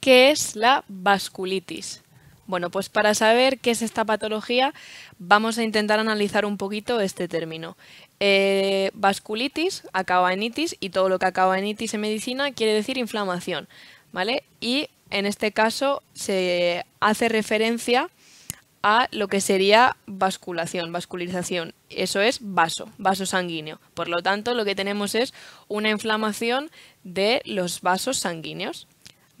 ¿Qué es la vasculitis? Bueno, pues para saber qué es esta patología vamos a intentar analizar un poquito este término. Eh, vasculitis acaba y todo lo que acaba en itis en medicina quiere decir inflamación, ¿vale? Y en este caso se hace referencia a lo que sería vasculación, vascularización. Eso es vaso, vaso sanguíneo. Por lo tanto, lo que tenemos es una inflamación de los vasos sanguíneos.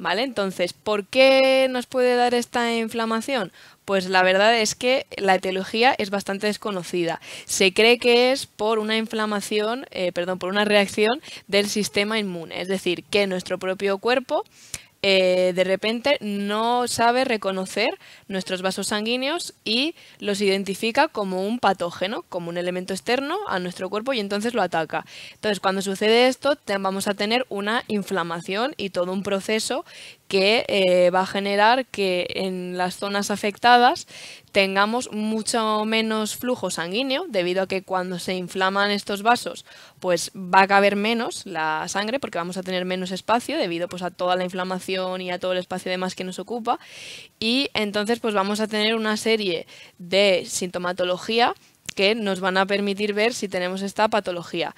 ¿Vale? Entonces, ¿por qué nos puede dar esta inflamación? Pues la verdad es que la etiología es bastante desconocida. Se cree que es por una inflamación, eh, perdón, por una reacción del sistema inmune. Es decir, que nuestro propio cuerpo eh, de repente no sabe reconocer nuestros vasos sanguíneos y los identifica como un patógeno, como un elemento externo a nuestro cuerpo y entonces lo ataca. Entonces, cuando sucede esto, vamos a tener una inflamación y todo un proceso que eh, va a generar que en las zonas afectadas tengamos mucho menos flujo sanguíneo debido a que cuando se inflaman estos vasos pues va a caber menos la sangre porque vamos a tener menos espacio debido pues a toda la inflamación y a todo el espacio demás que nos ocupa y entonces pues vamos a tener una serie de sintomatología que nos van a permitir ver si tenemos esta patología.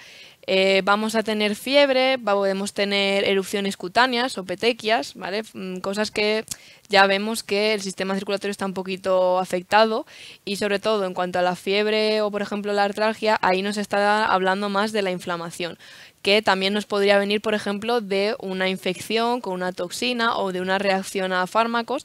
Eh, vamos a tener fiebre, podemos tener erupciones cutáneas o petequias, mm, Cosas que ya vemos que el sistema circulatorio está un poquito afectado y sobre todo en cuanto a la fiebre o por ejemplo la artralgia, ahí nos está hablando más de la inflamación, que también nos podría venir por ejemplo de una infección con una toxina o de una reacción a fármacos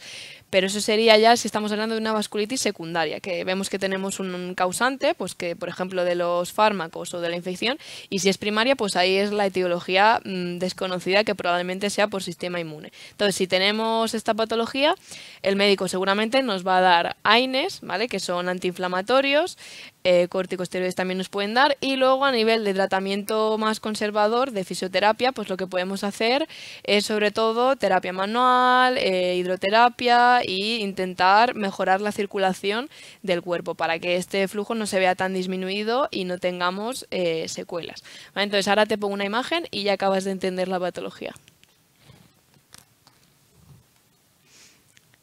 pero eso sería ya si estamos hablando de una vasculitis secundaria, que vemos que tenemos un causante, pues que por ejemplo de los fármacos o de la infección, y si es primaria, pues ahí es la etiología mm, desconocida que probablemente sea por sistema inmune. Entonces, si tenemos esta patología, el médico seguramente nos va a dar AINES, ¿vale? Que son antiinflamatorios, eh, corticosteroides también nos pueden dar. Y luego a nivel de tratamiento más conservador, de fisioterapia, pues lo que podemos hacer es sobre todo terapia manual, eh, hidroterapia e intentar mejorar la circulación del cuerpo para que este flujo no se vea tan disminuido y no tengamos eh, secuelas. Entonces ahora te pongo una imagen y ya acabas de entender la patología.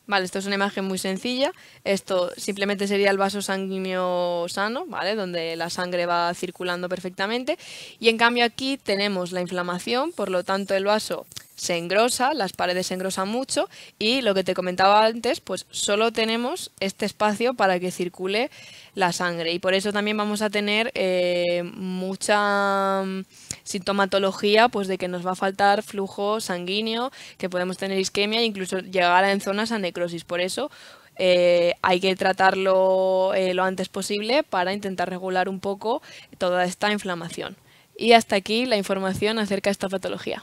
Vale, esto es una imagen muy sencilla. Esto simplemente sería el vaso sanguíneo sano, ¿vale? Donde la sangre va circulando perfectamente. Y en cambio aquí tenemos la inflamación, por lo tanto el vaso se engrosa, las paredes se engrosan mucho y lo que te comentaba antes, pues solo tenemos este espacio para que circule la sangre y por eso también vamos a tener eh, mucha mm, sintomatología pues de que nos va a faltar flujo sanguíneo, que podemos tener isquemia e incluso llegar en zonas a necrosis. Por eso eh, hay que tratarlo eh, lo antes posible para intentar regular un poco toda esta inflamación. Y hasta aquí la información acerca de esta patología.